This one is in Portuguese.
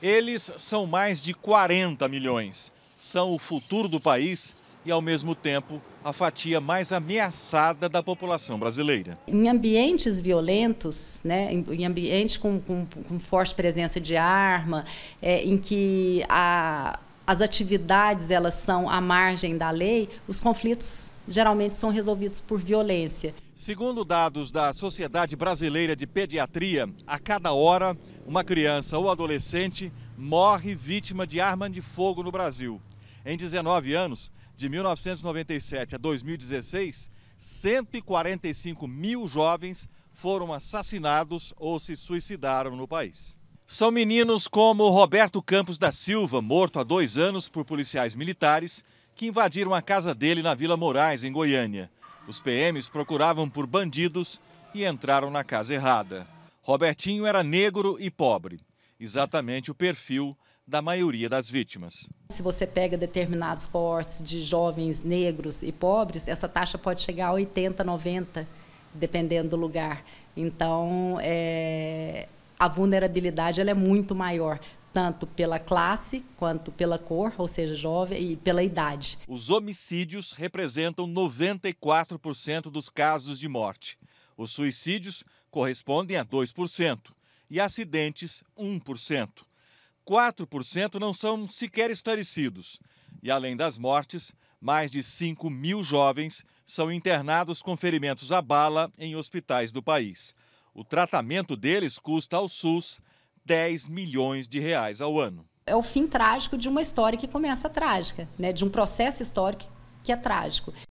Eles são mais de 40 milhões. São o futuro do país e, ao mesmo tempo, a fatia mais ameaçada da população brasileira. Em ambientes violentos, né, em ambientes com, com, com forte presença de arma, é, em que a, as atividades elas são à margem da lei, os conflitos geralmente são resolvidos por violência. Segundo dados da Sociedade Brasileira de Pediatria, a cada hora uma criança ou adolescente morre vítima de arma de fogo no Brasil. Em 19 anos, de 1997 a 2016, 145 mil jovens foram assassinados ou se suicidaram no país. São meninos como Roberto Campos da Silva, morto há dois anos por policiais militares, que invadiram a casa dele na Vila Moraes, em Goiânia. Os PMs procuravam por bandidos e entraram na casa errada. Robertinho era negro e pobre, exatamente o perfil da maioria das vítimas. Se você pega determinados coortes de jovens negros e pobres, essa taxa pode chegar a 80, 90, dependendo do lugar. Então, é, a vulnerabilidade ela é muito maior, tanto pela classe quanto pela cor, ou seja, jovem, e pela idade. Os homicídios representam 94% dos casos de morte. Os suicídios correspondem a 2% e acidentes 1%. 4% não são sequer esclarecidos. E além das mortes, mais de 5 mil jovens são internados com ferimentos à bala em hospitais do país. O tratamento deles custa ao SUS 10 milhões de reais ao ano. É o fim trágico de uma história que começa trágica, né? de um processo histórico que é trágico.